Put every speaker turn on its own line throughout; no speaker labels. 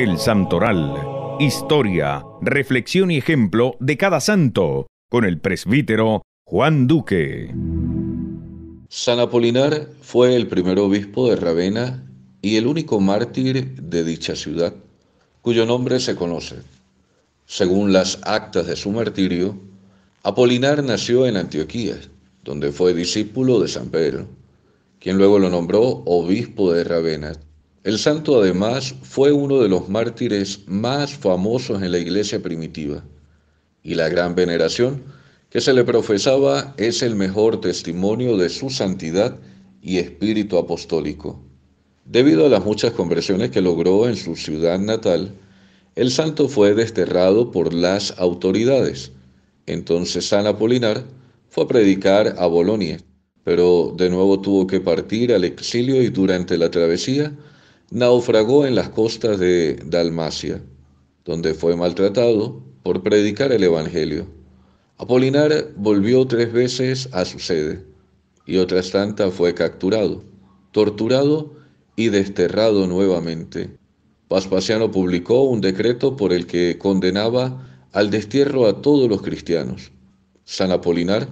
El Santoral. Historia, reflexión y ejemplo de cada santo, con el presbítero Juan Duque. San Apolinar fue el
primer obispo de Ravenna y el único mártir de dicha ciudad, cuyo nombre se conoce. Según las actas de su martirio, Apolinar nació en Antioquía, donde fue discípulo de San Pedro, quien luego lo nombró obispo de Ravenna el santo además fue uno de los mártires más famosos en la iglesia primitiva y la gran veneración que se le profesaba es el mejor testimonio de su santidad y espíritu apostólico. Debido a las muchas conversiones que logró en su ciudad natal, el santo fue desterrado por las autoridades. Entonces San Apolinar fue a predicar a Bolonia, pero de nuevo tuvo que partir al exilio y durante la travesía naufragó en las costas de Dalmacia, donde fue maltratado por predicar el Evangelio. Apolinar volvió tres veces a su sede y otras tantas fue capturado, torturado y desterrado nuevamente. Paspasiano publicó un decreto por el que condenaba al destierro a todos los cristianos. San Apolinar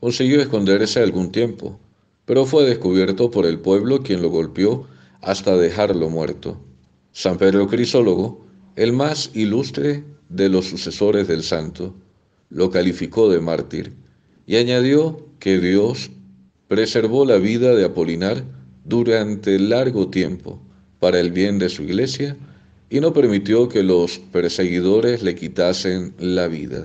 consiguió esconderse algún tiempo, pero fue descubierto por el pueblo quien lo golpeó hasta dejarlo muerto. San Pedro Crisólogo, el más ilustre de los sucesores del santo, lo calificó de mártir y añadió que Dios preservó la vida de Apolinar durante largo tiempo para el bien de su iglesia y no permitió que los perseguidores le quitasen la vida.